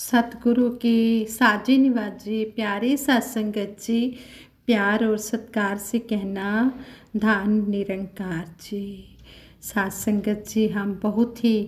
सतगुरु के साजे निवाजे प्यारे सत्संगत जी प्यार और सत्कार से कहना धान निरंकार जी सत्संगत जी हम बहुत ही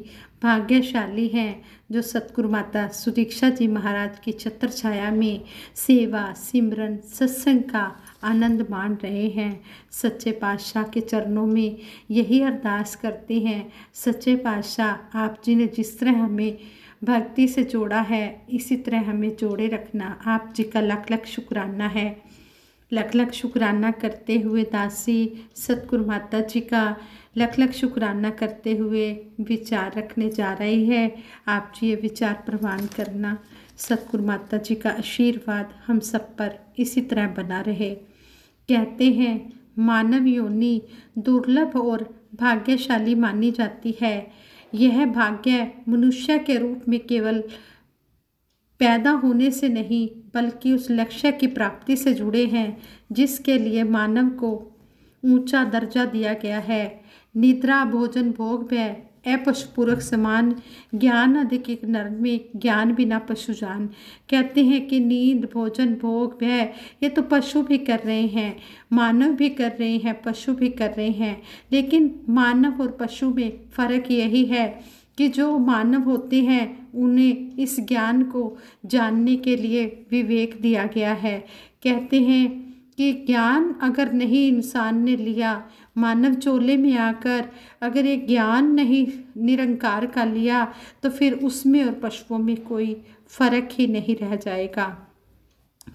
भाग्यशाली हैं जो सतगुरु माता सुदीक्षा जी महाराज की छत्र छाया में सेवा सिमरन सत्संग का आनंद मान रहे हैं सच्चे पातशाह के चरणों में यही अरदास करते हैं सच्चे पातशाह आप जी ने जिस तरह हमें भक्ति से जोड़ा है इसी तरह हमें जोड़े रखना आप जी का लख लख शुक्राना है लख लख शुक्राना करते हुए दासी सतगुरु माता जी का लख लख शुक्राना करते हुए विचार रखने जा रही है आप जी ये विचार प्रवान करना सतगुरु माता जी का आशीर्वाद हम सब पर इसी तरह बना रहे कहते हैं मानव योनि दुर्लभ और भाग्यशाली मानी जाती है यह भाग्य मनुष्य के रूप में केवल पैदा होने से नहीं बल्कि उस लक्ष्य की प्राप्ति से जुड़े हैं जिसके लिए मानव को ऊंचा दर्जा दिया गया है निद्रा भोजन भोग भय अपशु पूर्वक समान ज्ञान अधिक एक नर में ज्ञान बिना पशु जान कहते हैं कि नींद भोजन भोग व्यय ये तो पशु भी कर रहे हैं मानव भी कर रहे हैं पशु भी कर रहे हैं लेकिन मानव और पशु में फ़र्क यही है कि जो मानव होते हैं उन्हें इस ज्ञान को जानने के लिए विवेक दिया गया है कहते हैं कि ज्ञान अगर नहीं इंसान ने लिया मानव चोले में आकर अगर ये ज्ञान नहीं निरंकार का लिया तो फिर उसमें और पशुओं में कोई फर्क ही नहीं रह जाएगा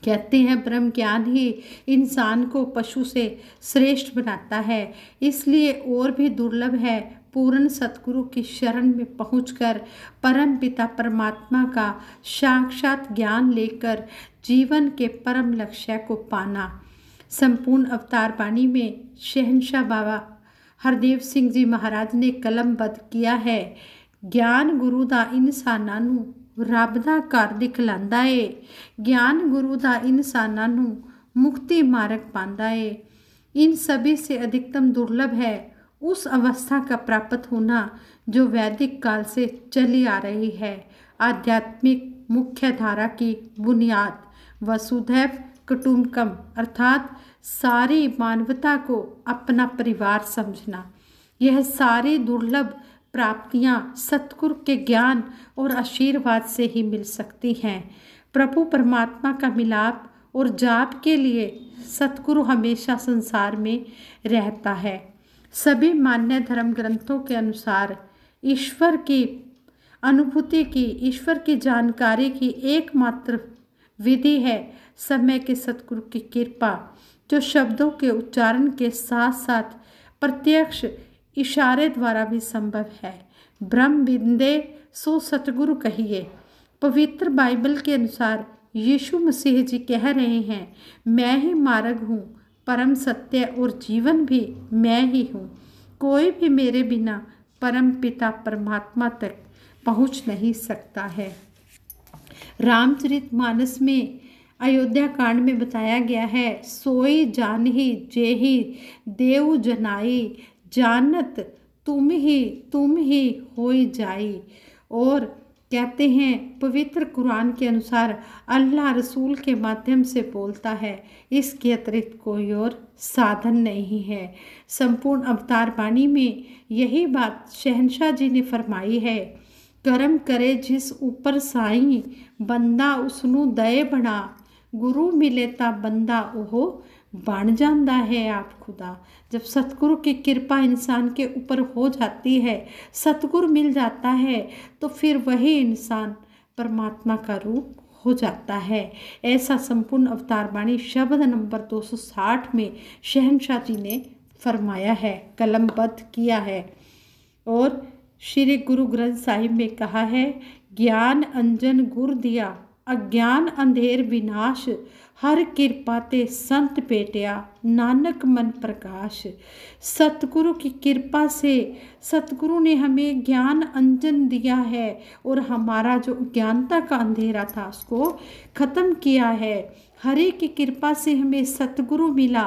कहते हैं ब्रह्म ज्ञान ही इंसान को पशु से श्रेष्ठ बनाता है इसलिए और भी दुर्लभ है पूर्ण सतगुरु की शरण में पहुंचकर परम पिता परमात्मा का साक्षात ज्ञान लेकर जीवन के परम लक्ष्य को पाना संपूर्ण अवतार पानी में शहनशाह बाबा हरदेव सिंह जी महाराज ने कलमबद्ध किया है ज्ञान गुरु का ਇਨਸਾਨਾਂ ਨੂੰ ਰੱਬ ਦਾ ਘਰ ਦਿਖਲਾਂਦਾ ਏ ਗਿਆਨ ਗੁਰੂ ਦਾ ਇਨਸਾਨਾਂ ਨੂੰ ਮੁਕਤੀ ਮਾਰਗ इन सभी से अधिकतम दुर्लभ है उस अवस्था का प्राप्त होना जो वैदिक काल से चली आ रही है आध्यात्मिक मुख्य धारा की बुनियाद वसुधैव कुटुम्बकम अर्थात सारी मानवता को अपना परिवार समझना यह सारी दुर्लभ प्राप्तियां सतगुरु के ज्ञान और आशीर्वाद से ही मिल सकती हैं प्रभु परमात्मा का मिलाप और जाप के लिए सतगुरु हमेशा संसार में रहता है सभी मान्य धर्म ग्रंथों के अनुसार ईश्वर की अनुभूति की ईश्वर की जानकारी की एकमात्र विधि है समय के सतगुरु की कृपा जो शब्दों के उच्चारण के साथ साथ प्रत्यक्ष इशारे द्वारा भी संभव है ब्रह्म बिंदे सो सतगुरु कहिए पवित्र बाइबल के अनुसार यीशु मसीह जी कह रहे हैं मैं ही मार्ग हूँ परम सत्य और जीवन भी मैं ही हूँ कोई भी मेरे बिना परम पिता परमात्मा तक पहुँच नहीं सकता है रामचरित मानस में अयोध्या कांड में बताया गया है सोई जान जे जेही देव जनाई जानत तुम ही तुम ही हो जाई और कहते हैं पवित्र कुरान के अनुसार अल्लाह रसूल के माध्यम से बोलता है इसके अतिरिक्त कोई और साधन नहीं है संपूर्ण अवतार वाणी में यही बात शहनशाह जी ने फरमाई है कर्म करे जिस ऊपर साई बंदा उसनु दय बना ਗੁਰੂ ਮਿਲੇ ਤਾਂ ਬੰਦਾ ਉਹ बन जाता है आप खुदा जब सतगुरु की कृपा इंसान के ऊपर हो जाती है सतगुरु मिल जाता है तो फिर वही इंसान परमात्मा का रूप हो जाता है ऐसा संपूर्ण अवतार बाणी शब्द नंबर 260 में शहनशाह जी ने फरमाया है कलमबद्ध किया है और श्री गुरु ग्रंथ साहिब में कहा है ज्ञान अंजन गुर दिया अज्ञान अंधेर विनाश हर ਕਿਰਪਾ ਤੇ ਸੰਤ पेटिया नानक मन प्रकाश सतगुरु की कृपा से सतगुरु ने हमें ज्ञान अंजन दिया है और हमारा जो ज्ञानता का अंधेरा था उसको ख़त्म किया है हरे की कृपा से हमें सतगुरु मिला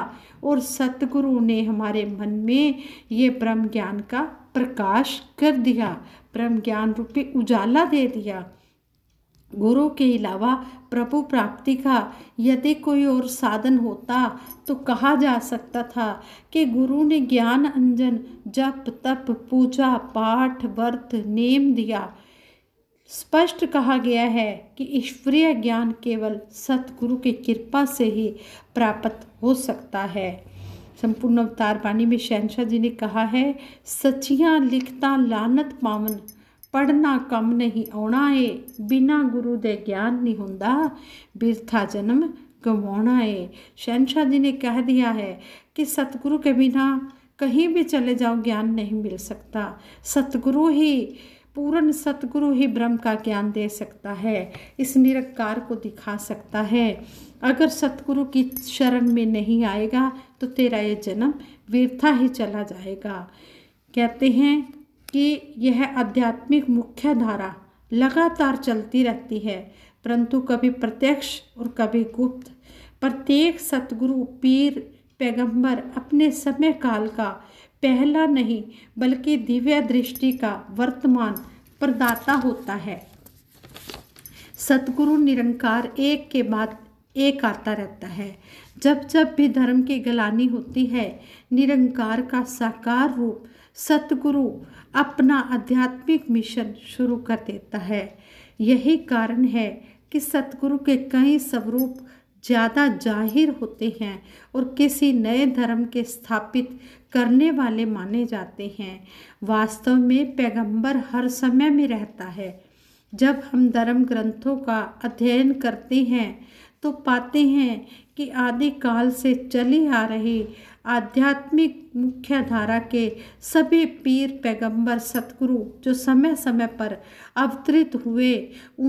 और सतगुरु ने हमारे मन में ये ब्रह्म ज्ञान का प्रकाश कर दिया ब्रह्म ज्ञान रूपी उजाला दे दिया गुरु के अलावा प्रभु प्राप्ति का यदि कोई और साधन होता तो कहा जा सकता था कि गुरु ने ज्ञान अंजन जप तप पूजा पाठ व्रत नेम दिया स्पष्ट कहा गया है कि ईश्वरीय ज्ञान केवल सतगुरु की के कृपा से ही प्राप्त हो सकता है संपूर्ण अवतार वाणी में शहनशाह जी ने कहा है सचियाँ लिखता लानत पावन पढ़ना कम नहीं आना है बिना ਗੁਰੂ ਦੇ ਗਿਆਨ ਨਹੀਂ ਹੁੰਦਾ ਬਿਰਥਾ ਜਨਮ गंवाना है शहनशाह जी ने कह दिया है कि सतगुरु के बिना कहीं भी चले जाओ ज्ञान नहीं मिल सकता सतगुरु ही पूर्ण सतगुरु ही ब्रह्म का ज्ञान दे सकता है इस निरंकार को दिखा सकता है अगर सतगुरु की शरण में नहीं आएगा तो तेरा ये जन्म व्यर्था ही चला जाएगा कहते हैं कि यह आध्यात्मिक मुख्य धारा लगातार चलती रहती है परंतु कभी प्रत्यक्ष और कभी गुप्त प्रत्येक सतगुरु पीर पैगंबर अपने समय काल का पहला नहीं बल्कि दिव्य दृष्टि का वर्तमान प्रदाता होता है सतगुरु निरंकार एक के बाद एक आता रहता है जब जब भी धर्म की गलानी होती है निरंकार का साकार रूप सतगुरु अपना आध्यात्मिक मिशन शुरू कर देता है यही कारण है कि सतगुरु के कई स्वरूप ज़्यादा जाहिर होते हैं और किसी नए धर्म के स्थापित करने वाले माने जाते हैं वास्तव में पैगंबर हर समय में रहता है जब हम धर्म ग्रंथों का अध्ययन करते हैं तो पाते हैं कि आदि काल से चली आ रही आध्यात्मिक मुख्य धारा के सभी पीर पैगंबर सतगुरु जो समय समय पर अवतरित हुए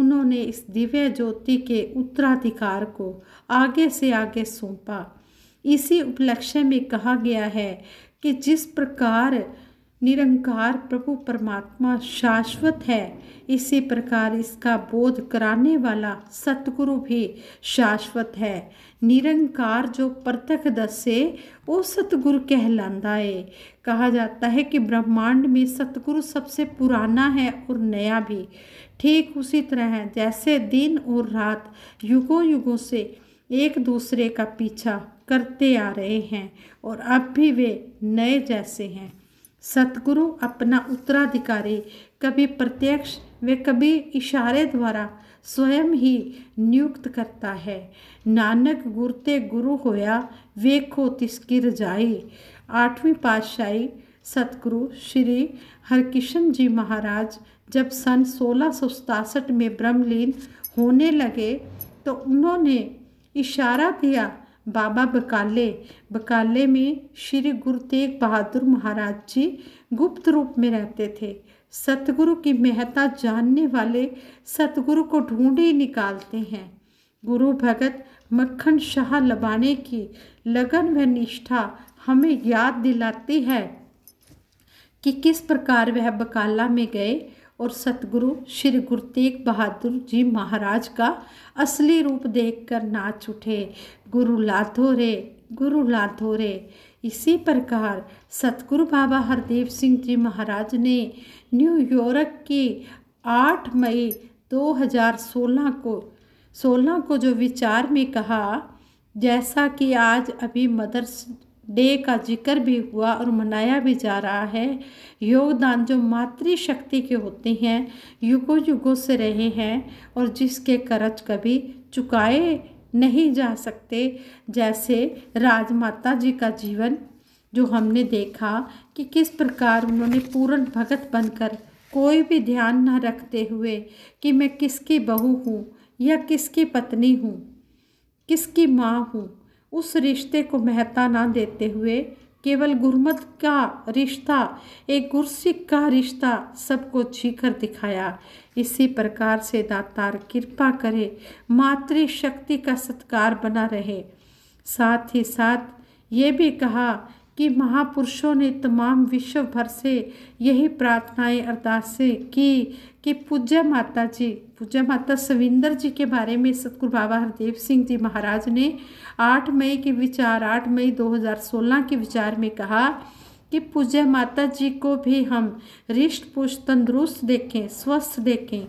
उन्होंने इस दिव्य ज्योति के उत्तराधिकार को आगे से आगे सौंपा इसी उपलक्ष्य में कहा गया है कि जिस प्रकार निरंकार प्रभु परमात्मा शाश्वत है इसी प्रकार इसका बोध कराने वाला सतगुरु भी शाश्वत है निरंकार जो प्रत्यक्षदश दसे वो सतगुरु कहलाता है कहा जाता है कि ब्रह्मांड में सतगुरु सबसे पुराना है और नया भी ठीक उसी तरह है जैसे दिन और रात युगों युगों से एक दूसरे का पीछा करते आ रहे हैं और अब भी वे नए जैसे हैं सतगुरु अपना उत्तराधिकारी कभी प्रत्यक्ष व कभी इशारे द्वारा स्वयं ही नियुक्त करता है नानक गुरते गुरु होया वेखो तिसकी रजाई आठवीं पातशाही सतगुरु श्री हरकिशन जी महाराज जब सन सोलह में ब्रह्मलीन होने लगे तो उन्होंने इशारा दिया बाबा बकाले बकाले में श्री गुरु तेग बहादुर महाराज जी गुप्त रूप में रहते थे सतगुरु की महत्ता जानने वाले सतगुरु को ढूंढ ही निकालते हैं गुरु भगत मक्खन शाह लबाने की लगन व निष्ठा हमें याद दिलाती है कि किस प्रकार वह बकाला में गए और सतगुरु श्री गुरु तेग बहादुर जी महाराज का असली रूप देखकर नाच उठे गुरु लाथो रे गुरु लाथो रे इसी प्रकार सतगुरु बाबा हरदेव सिंह जी महाराज ने न्यूयॉर्क की 8 मई 2016 को 16 को जो विचार में कहा जैसा कि आज अभी मदर्स डे का जिक्र भी हुआ और मनाया भी जा रहा है योगदान जो मातृशक्ति के होते हैं युगों युगों से रहे हैं और जिसके कर्ज कभी चुकाए नहीं जा सकते जैसे राजमाता जी का जीवन जो हमने देखा कि किस प्रकार उन्होंने पूर्ण भगत बनकर कोई भी ध्यान न रखते हुए कि मैं किसकी बहू हूँ या किसकी पत्नी हूँ किसकी माँ हूँ उस रिश्ते को महत्ता ना देते हुए केवल गुरमत का रिश्ता एक गुरसिक का रिश्ता सबको छीकर दिखाया इसी प्रकार से दातार कृपा करे मातृशक्ति का सत्कार बना रहे साथ ही साथ ये भी कहा कि महापुरुषों ने तमाम विश्व भर से यही प्रार्थनाएं अरदासें की कि पूज्य माता जी पूज्य माता सविंदर जी के बारे में सतगुरु बाबा हरदेव सिंह जी महाराज ने 8 मई के विचार 8 मई 2016 के विचार में कहा कि पूज्य माता जी को भी हम रिष्ट पुष्ट तंदुरुस्त देखें स्वस्थ देखें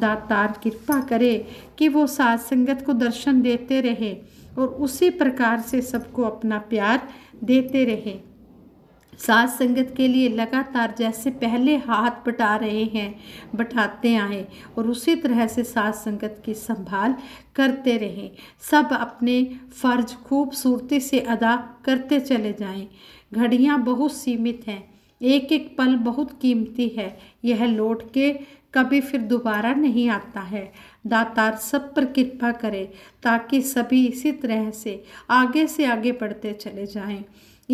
दातार कृपा करें कि वो सात संगत को दर्शन देते रहें और उसी प्रकार से सबको अपना प्यार देते रहें सास संगत के लिए लगातार जैसे पहले हाथ बटा रहे हैं बटाते आए और उसी तरह से सास संगत की संभाल करते रहें सब अपने फ़र्ज खूबसूरती से अदा करते चले जाएं घड़ियाँ बहुत सीमित हैं एक एक पल बहुत कीमती है यह लौट के कभी फिर दोबारा नहीं आता है दातार सब पर कृपा करे ताकि सभी इसी तरह से आगे से आगे बढ़ते चले जाएं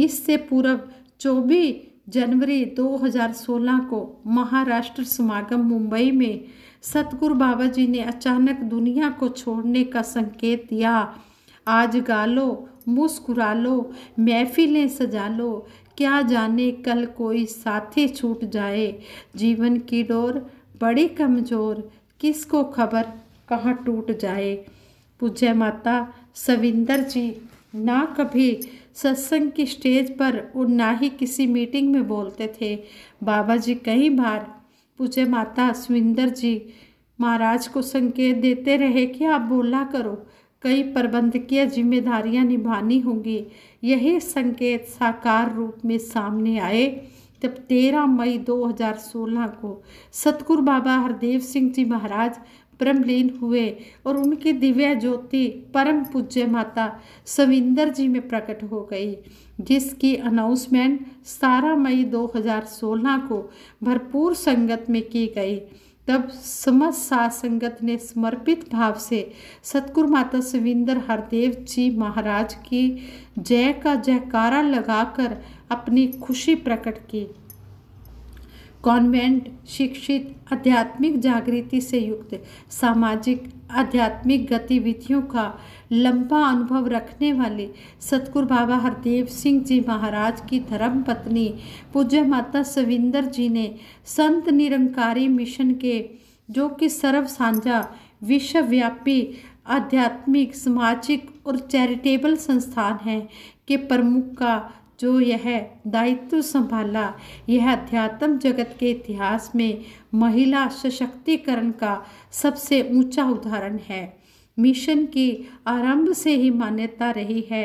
इससे पूर्व चौबीस जनवरी 2016 को महाराष्ट्र समागम मुंबई में सतगुरु बाबा जी ने अचानक दुनिया को छोड़ने का संकेत दिया आज गा लो मुस्कुरा लो महफिलें सजा लो क्या जाने कल कोई साथी छूट जाए जीवन की डोर बड़ी कमज़ोर किसको खबर कहाँ टूट जाए पूज्य माता सविंदर जी ना कभी सत्संग की स्टेज पर और ना ही किसी मीटिंग में बोलते थे बाबा जी कई बार पूछे माता सुविंदर जी महाराज को संकेत देते रहे कि आप बोला करो कई प्रबंधकीय जिम्मेदारियां निभानी होंगी यही संकेत साकार रूप में सामने आए तब 13 मई 2016 को सतगुरु बाबा हरदेव सिंह जी महाराज ब्रह्मलीन हुए और उनकी दिव्य ज्योति परम पूज्य माता सविंदर जी में प्रकट हो गई जिसकी अनाउंसमेंट 17 मई 2016 को भरपूर संगत में की गई तब समस्त सा संगत ने समर्पित भाव से सतगुर माता सविंदर हरदेव जी महाराज की जय का जयकारा लगाकर अपनी खुशी प्रकट की कॉन्वेंट शिक्षित आध्यात्मिक जागृति से युक्त सामाजिक आध्यात्मिक गतिविधियों का लंबा अनुभव रखने वाले सतगुरु बाबा हरदेव सिंह जी महाराज की धर्म पत्नी पूज्य माता सविंदर जी ने संत निरंकारी मिशन के जो कि सर्व साझा विश्वव्यापी आध्यात्मिक सामाजिक और चैरिटेबल संस्थान हैं के प्रमुख का जो यह दायित्व संभाला यह अध्यात्म जगत के इतिहास में महिला सशक्तिकरण का सबसे ऊंचा उदाहरण है मिशन की आरंभ से ही मान्यता रही है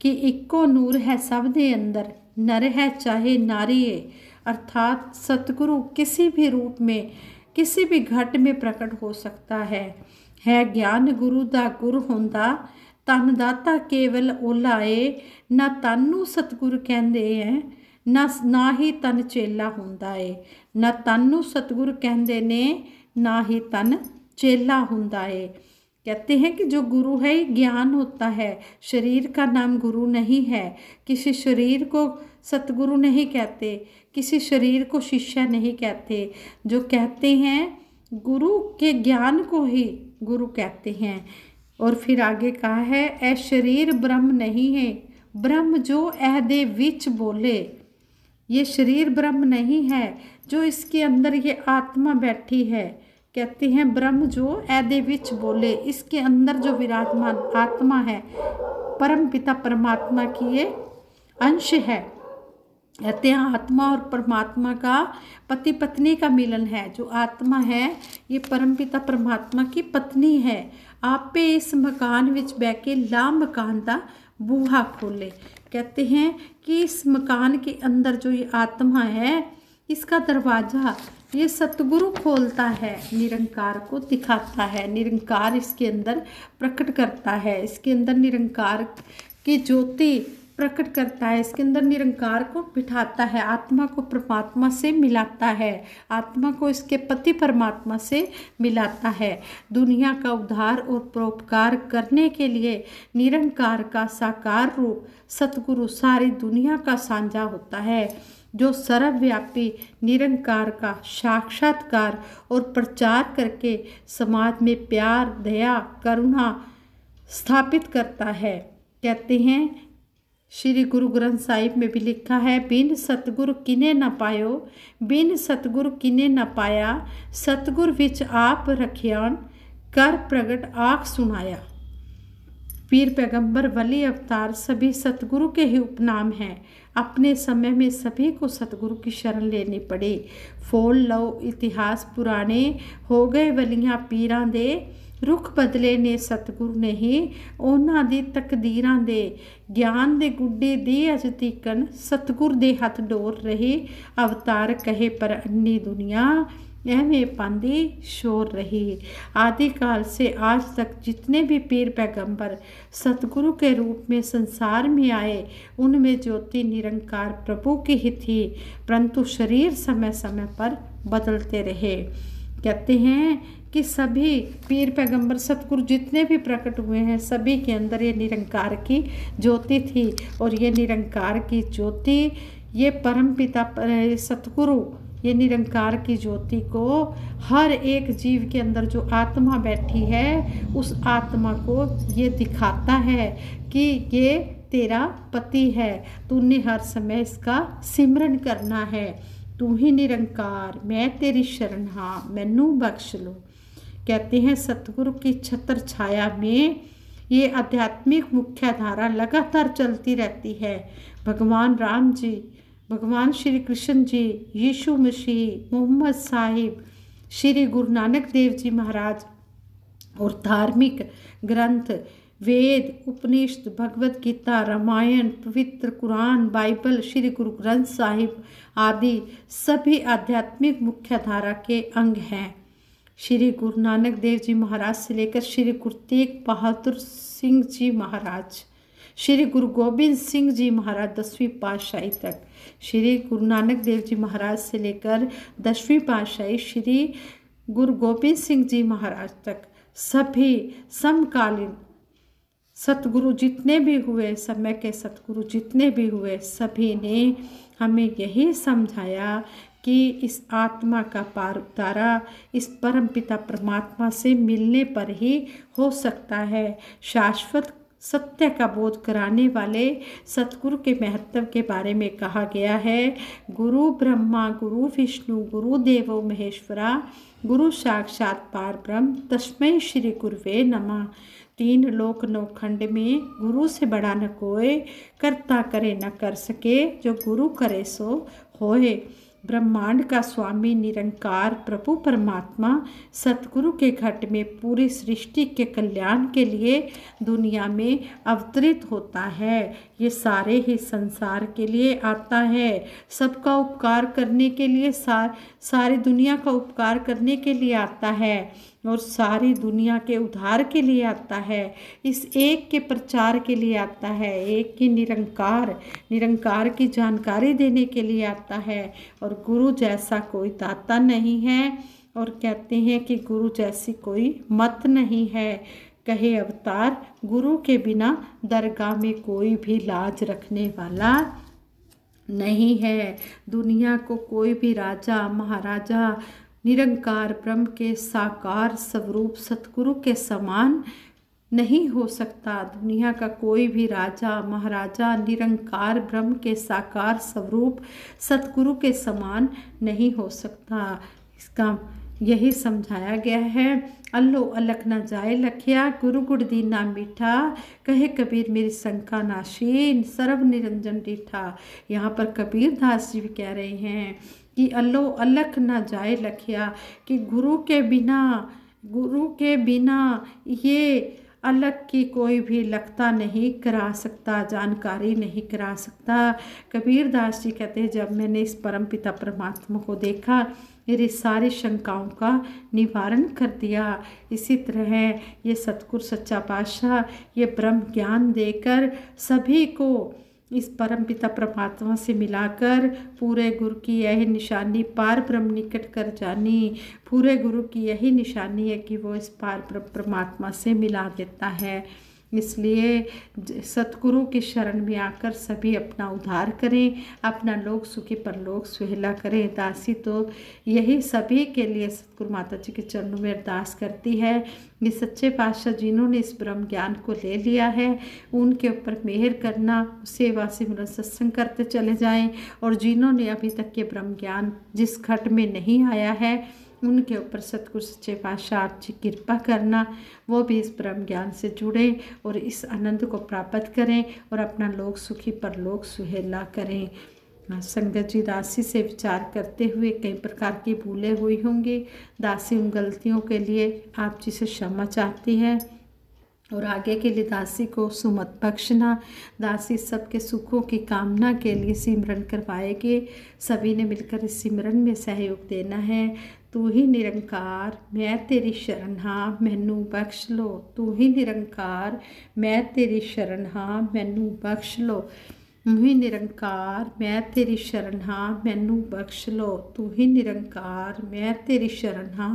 कि इक्को नूर है सब दे अंदर नर है चाहे नारी है अर्थात सतगुरु किसी भी रूप में किसी भी घट में प्रकट हो सकता है है ज्ञान गुरु दा गुरु होंदा तन दाता केवल ਉਲਾਏ ਨਾ ਤਨ ਨੂੰ ਸਤਗੁਰ ਕਹਿੰਦੇ ਐ ਨਾ ਨਾ ਹੀ ਤਨ ਚੇਲਾ ਹੁੰਦਾ ਏ ਨਾ ਤਨ ਨੂੰ ਸਤਗੁਰ ਕਹਿੰਦੇ ਨੇ ना ही तन चेला हों कहते हैं कि जो गुरु है ज्ञान होता है शरीर का नाम गुरु नहीं है किसी शरीर को सतगुरु नहीं कहते किसी शरीर को शिष्य नहीं कहते जो कहते हैं गुरु के ज्ञान को ही गुरु कहते हैं और फिर आगे कहा है ए शरीर ब्रह्म नहीं है ब्रह्म जो दे विच बोले ये शरीर ब्रह्म नहीं है जो इसके अंदर ये आत्मा बैठी है कहते हैं ब्रह्म जो ऐदे विच बोले इसके अंदर जो विराजमान आत्मा है परम पिता परमात्मा की ये अंश है कहते हैं आत्मा और परमात्मा का पति पत्नी का मिलन है जो आत्मा है ये परम पिता परमात्मा की पत्नी है आपे इस मकान विच बह के ला मकान का बूहा खोले कहते हैं कि इस मकान के अंदर जो ये आत्मा है इसका दरवाज़ा ये सतगुरु खोलता है निरंकार को दिखाता है निरंकार इसके अंदर प्रकट करता है इसके अंदर निरंकार की ज्योति प्रकट करता है इसके अंदर निरंकार को बिठाता है आत्मा को परमात्मा से मिलाता है आत्मा को इसके पति परमात्मा से मिलाता है दुनिया का उद्धार और परोपकार करने के लिए निरंकार का साकार रूप सतगुरु सारी दुनिया का साझा होता है जो सर्वव्यापी निरंकार का साक्षात्कार और प्रचार करके समाज में प्यार दया करुणा स्थापित करता है कहते हैं श्री गुरु ग्रंथ साहिब में भी लिखा है बिन सतगुरु किने न पायो बिन सतगुरु किने न पाया सतगुर विच आप रखियान कर प्रगट आख सुनाया पीर पैगंबर वली अवतार सभी सतगुरु के ही उपनाम हैं अपने समय में सभी को सतगुरु की शरण लेनी पड़ी फोल लो इतिहास पुराने हो गए वलियाँ पीरां दे रुख बदले ने सतगुरु ने ਹੀ ਉਹਨਾਂ ਦੀ ਤਕਦੀਰਾਂ ਦੇ ਗਿਆਨ ਦੇ ਗੁੱਡੇ ਦੀ ਅਜ ਤੀਕਨ ਸਤਿਗੁਰ ਦੇ ਹੱਥ ਡੋਰ ਰਹੇ ਅਵਤਾਰ ਕਹੇ ਪਰ ਅੰਨੀ ਦੁਨੀਆ शोर रही आदिकाल से आज तक जितने भी पीर पैगंबर सतगुरु के रूप में संसार में आए उनमें ज्योति निरंकार प्रभु की ही थी परंतु शरीर समय समय पर बदलते रहे कहते हैं कि सभी पीर पैगंबर सतगुरु जितने भी प्रकट हुए हैं सभी के अंदर ये निरंकार की ज्योति थी और ये निरंकार की ज्योति ये परम पिता सतगुरु ये निरंकार की ज्योति को हर एक जीव के अंदर जो आत्मा बैठी है उस आत्मा को ये दिखाता है कि ये तेरा पति है तूने हर समय इसका सिमरन करना है तू ही निरंकार मैं तेरी शरण हाँ मैनू बख्श लो कहते हैं सतगुरु की छत्र छाया में ये आध्यात्मिक मुख्य धारा लगातार चलती रहती है भगवान राम जी भगवान श्री कृष्ण जी यीशु मसीह मोहम्मद साहिब श्री गुरु नानक देव जी महाराज और धार्मिक ग्रंथ वेद उपनिषद भगवत गीता रामायण पवित्र कुरान बाइबल श्री गुरु ग्रंथ साहिब आदि सभी आध्यात्मिक धारा के अंग हैं श्री गुरु नानक देव जी महाराज से लेकर श्री गुरु तेग बहादुर सिंह जी महाराज श्री गुरु गोविंद सिंह जी महाराज दसवीं पातशाही तक श्री गुरु नानक देव जी महाराज से लेकर दसवीं पातशाही श्री गुरु गोविंद सिंह जी महाराज तक सभी समकालीन सतगुरु जितने भी हुए समय के सतगुरु जितने भी हुए सभी ने हमें यही समझाया कि इस आत्मा का पार उतारा इस परम पिता परमात्मा से मिलने पर ही हो सकता है शाश्वत सत्य का बोध कराने वाले सतगुरु के महत्व के बारे में कहा गया है गुरु ब्रह्मा गुरु विष्णु गुरु देवो महेश्वरा गुरु साक्षात पार ब्रह्म तस्मय श्री गुरुवे नमः तीन लोक नौखंड में गुरु से बड़ा न कोय करता करे न कर सके जो गुरु करे सो होए ब्रह्मांड का स्वामी निरंकार प्रभु परमात्मा सतगुरु के घट में पूरी सृष्टि के कल्याण के लिए दुनिया में अवतरित होता है ये सारे ही संसार के लिए आता है सबका उपकार करने के लिए सार सारी दुनिया का उपकार करने के लिए आता है और सारी दुनिया के उधार के लिए आता है इस एक के प्रचार के लिए आता है एक की निरंकार निरंकार की जानकारी देने के लिए आता है और गुरु जैसा कोई दाता नहीं है और कहते हैं कि गुरु जैसी कोई मत नहीं है कहे अवतार गुरु के बिना दरगाह में कोई भी लाज रखने वाला नहीं है दुनिया को कोई भी राजा महाराजा निरंकार ब्रह्म के साकार स्वरूप सतगुरु के समान नहीं हो सकता दुनिया का कोई भी राजा महाराजा निरंकार ब्रह्म के साकार स्वरूप सतगुरु के समान नहीं हो सकता इसका यही समझाया गया है अल्लो अलख ना जाए लख्या गुरु गुड़ दी ना मीठा कहे कबीर मेरी शंका नाशीन सर्व निरंजन डीठा यहाँ पर कबीर दास जी भी कह रहे हैं कि अल्लो अलख ना जाए लखिया कि गुरु के बिना गुरु के बिना ये अलग की कोई भी लगता नहीं करा सकता जानकारी नहीं करा सकता कबीर दास जी कहते हैं जब मैंने इस परम पिता परमात्मा को देखा मेरी सारी शंकाओं का निवारण कर दिया इसी तरह ये सतगुर सच्चा पाशाह ये ब्रह्म ज्ञान देकर सभी को इस परम पिता परमात्मा से मिलाकर पूरे गुरु की यही निशानी पार ब्रह्म निकट कर जानी पूरे गुरु की यही निशानी है कि वो इस पार परमात्मा से मिला देता है इसलिए सतगुरु के शरण में आकर सभी अपना उद्धार करें अपना लोक सुखी पर लोक सुहेला करें दासी तो यही सभी के लिए सतगुरु माता जी के चरणों में अरदास करती है ये सच्चे पातशाह जिन्होंने इस ब्रह्म ज्ञान को ले लिया है उनके ऊपर मेहर करना सेवा से मिलन सत्संग करते चले जाएं और जिन्होंने अभी तक के ब्रह्म ज्ञान जिस खट में नहीं आया है उनके ऊपर सतगुरु सच्चे पातशाह आप जी कृपा करना वो भी इस ब्रह्म ज्ञान से जुड़े और इस आनंद को प्राप्त करें और अपना लोक सुखी पर लोक सुहेला करें हाँ, संगत जी दासी से विचार करते हुए कई प्रकार की भूलें हुई होंगी दासी उन गलतियों के लिए आप जी से क्षमा चाहती है और आगे के लिए दासी को सुमत बख्शना दासी सबके सुखों की कामना के लिए सिमरन करवाएगी सभी ने मिलकर इस सिमरन में सहयोग देना है तू ही निरंकार मैं तेरी शरण हाँ मैनू बख्श लो तू ही निरंकार मैं तेरी शरण हाँ मैनू बख्श लो तू ही निरंकार मैं तेरी शरण हाँ मैनू बख्श लो तू ही निरंकार मैं तेरी शरण हाँ